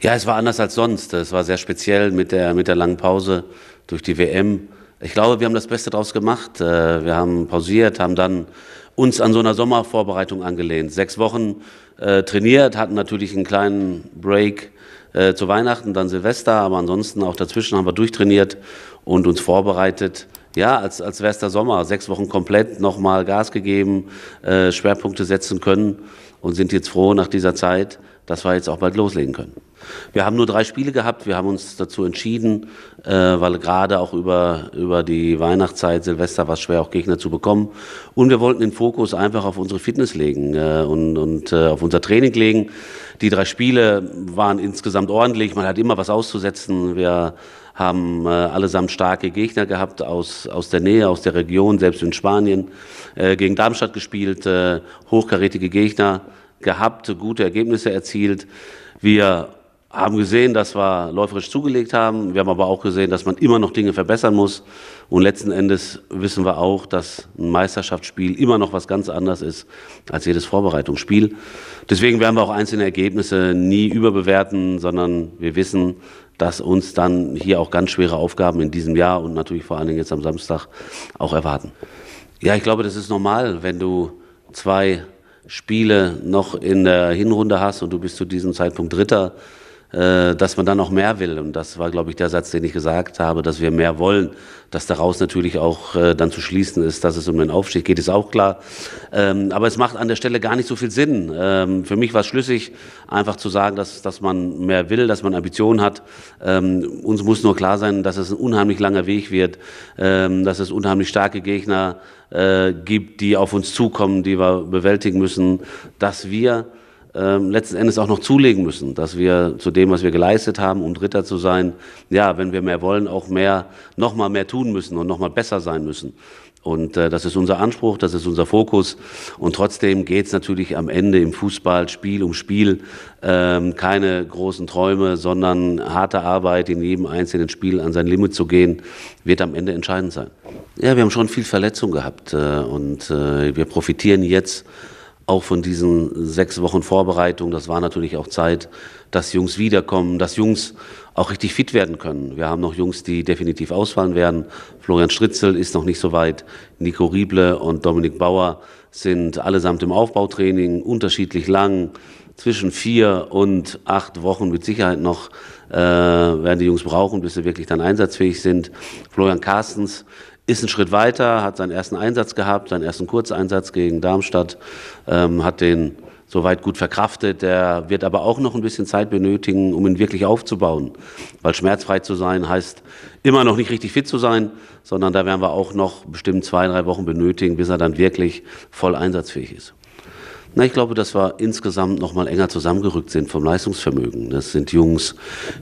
Ja, es war anders als sonst. Es war sehr speziell mit der, mit der langen Pause durch die WM. Ich glaube, wir haben das Beste draus gemacht. Äh, wir haben pausiert, haben dann uns an so einer Sommervorbereitung angelehnt. Sechs Wochen äh, trainiert, hatten natürlich einen kleinen Break äh, zu Weihnachten, dann Silvester, aber ansonsten auch dazwischen haben wir durchtrainiert und uns vorbereitet. Ja, als, als wäre es der Sommer. Sechs Wochen komplett nochmal Gas gegeben, äh, Schwerpunkte setzen können und sind jetzt froh nach dieser Zeit, dass wir jetzt auch bald loslegen können. Wir haben nur drei Spiele gehabt. Wir haben uns dazu entschieden, äh, weil gerade auch über, über die Weihnachtszeit, Silvester war es schwer, auch Gegner zu bekommen. Und wir wollten den Fokus einfach auf unsere Fitness legen äh, und, und äh, auf unser Training legen. Die drei Spiele waren insgesamt ordentlich. Man hat immer was auszusetzen. Wir haben äh, allesamt starke Gegner gehabt aus, aus der Nähe, aus der Region, selbst in Spanien, äh, gegen Darmstadt gespielt, äh, hochkarätige Gegner gehabt, gute Ergebnisse erzielt. Wir haben gesehen, dass wir läuferisch zugelegt haben. Wir haben aber auch gesehen, dass man immer noch Dinge verbessern muss. Und letzten Endes wissen wir auch, dass ein Meisterschaftsspiel immer noch was ganz anderes ist als jedes Vorbereitungsspiel. Deswegen werden wir auch einzelne Ergebnisse nie überbewerten, sondern wir wissen, dass uns dann hier auch ganz schwere Aufgaben in diesem Jahr und natürlich vor allen Dingen jetzt am Samstag auch erwarten. Ja, ich glaube, das ist normal, wenn du zwei Spiele noch in der Hinrunde hast und du bist zu diesem Zeitpunkt Dritter äh, dass man dann auch mehr will. Und das war, glaube ich, der Satz, den ich gesagt habe, dass wir mehr wollen. Dass daraus natürlich auch äh, dann zu schließen ist, dass es um den Aufstieg geht, ist auch klar. Ähm, aber es macht an der Stelle gar nicht so viel Sinn. Ähm, für mich war es schlüssig, einfach zu sagen, dass, dass man mehr will, dass man Ambitionen hat. Ähm, uns muss nur klar sein, dass es ein unheimlich langer Weg wird, dass es unheimlich starke Gegner äh, gibt, die auf uns zukommen, die wir bewältigen müssen, dass wir ähm, letzten Endes auch noch zulegen müssen, dass wir zu dem, was wir geleistet haben, um Dritter zu sein, ja, wenn wir mehr wollen, auch mehr, noch mal mehr tun müssen und noch mal besser sein müssen. Und äh, das ist unser Anspruch, das ist unser Fokus. Und trotzdem geht es natürlich am Ende im Fußball Spiel um Spiel ähm, keine großen Träume, sondern harte Arbeit in jedem einzelnen Spiel an sein Limit zu gehen, wird am Ende entscheidend sein. Ja, wir haben schon viel Verletzung gehabt äh, und äh, wir profitieren jetzt auch von diesen sechs Wochen Vorbereitung, das war natürlich auch Zeit, dass Jungs wiederkommen, dass Jungs auch richtig fit werden können. Wir haben noch Jungs, die definitiv ausfallen werden. Florian Stritzel ist noch nicht so weit. Nico Rieble und Dominik Bauer sind allesamt im Aufbautraining, unterschiedlich lang. Zwischen vier und acht Wochen mit Sicherheit noch äh, werden die Jungs brauchen, bis sie wirklich dann einsatzfähig sind. Florian Carstens ist ein Schritt weiter, hat seinen ersten Einsatz gehabt, seinen ersten Kurzeinsatz gegen Darmstadt, ähm, hat den soweit gut verkraftet. Der wird aber auch noch ein bisschen Zeit benötigen, um ihn wirklich aufzubauen. Weil schmerzfrei zu sein heißt immer noch nicht richtig fit zu sein, sondern da werden wir auch noch bestimmt zwei, drei Wochen benötigen, bis er dann wirklich voll einsatzfähig ist. Na, ich glaube, dass wir insgesamt noch mal enger zusammengerückt sind vom Leistungsvermögen. Das sind Jungs,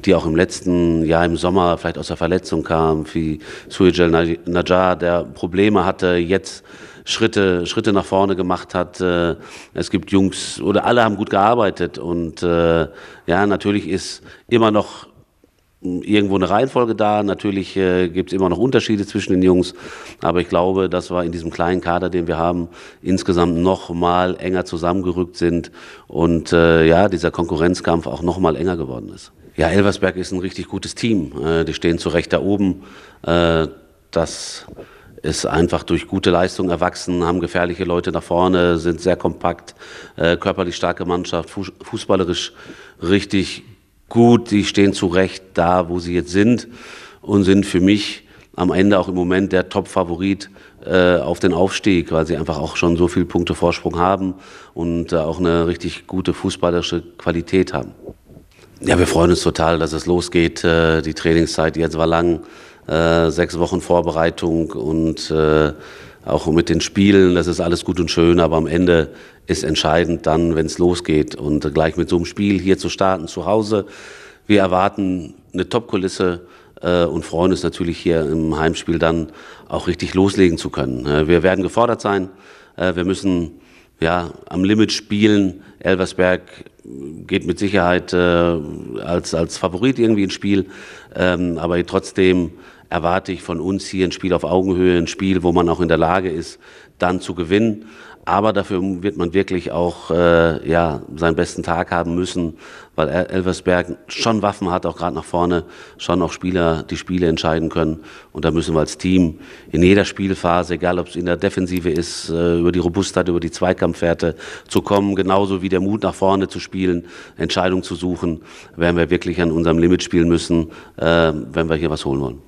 die auch im letzten Jahr im Sommer vielleicht aus der Verletzung kamen, wie Suijel Najjar, der Probleme hatte, jetzt Schritte, Schritte nach vorne gemacht hat. Äh, es gibt Jungs oder alle haben gut gearbeitet und äh, ja, natürlich ist immer noch irgendwo eine Reihenfolge da. Natürlich äh, gibt es immer noch Unterschiede zwischen den Jungs, aber ich glaube, dass wir in diesem kleinen Kader, den wir haben, insgesamt noch mal enger zusammengerückt sind und äh, ja, dieser Konkurrenzkampf auch noch mal enger geworden ist. Ja, Elversberg ist ein richtig gutes Team. Äh, die stehen zu Recht da oben. Äh, das ist einfach durch gute Leistung erwachsen, haben gefährliche Leute nach vorne, sind sehr kompakt, äh, körperlich starke Mannschaft, fußballerisch richtig gut, die stehen zu Recht da, wo sie jetzt sind und sind für mich am Ende auch im Moment der Top-Favorit äh, auf den Aufstieg, weil sie einfach auch schon so viele Punkte Vorsprung haben und äh, auch eine richtig gute fußballerische Qualität haben. Ja, wir freuen uns total, dass es losgeht. Äh, die Trainingszeit jetzt war lang. Äh, sechs Wochen Vorbereitung und äh, auch mit den Spielen, das ist alles gut und schön, aber am Ende ist entscheidend dann, wenn es losgeht und gleich mit so einem Spiel hier zu starten zu Hause. Wir erwarten eine Top-Kulisse äh, und freuen uns natürlich hier im Heimspiel dann auch richtig loslegen zu können. Äh, wir werden gefordert sein, äh, wir müssen ja, am Limit spielen. Elversberg geht mit Sicherheit äh, als, als Favorit irgendwie ins Spiel, ähm, aber trotzdem erwarte ich von uns hier ein Spiel auf Augenhöhe, ein Spiel, wo man auch in der Lage ist, dann zu gewinnen. Aber dafür wird man wirklich auch äh, ja, seinen besten Tag haben müssen, weil Elversberg schon Waffen hat, auch gerade nach vorne, schon auch Spieler die Spiele entscheiden können. Und da müssen wir als Team in jeder Spielphase, egal ob es in der Defensive ist, äh, über die Robustheit, über die Zweikampfwerte zu kommen, genauso wie der Mut nach vorne zu spielen, Entscheidungen zu suchen, werden wir wirklich an unserem Limit spielen müssen, äh, wenn wir hier was holen wollen.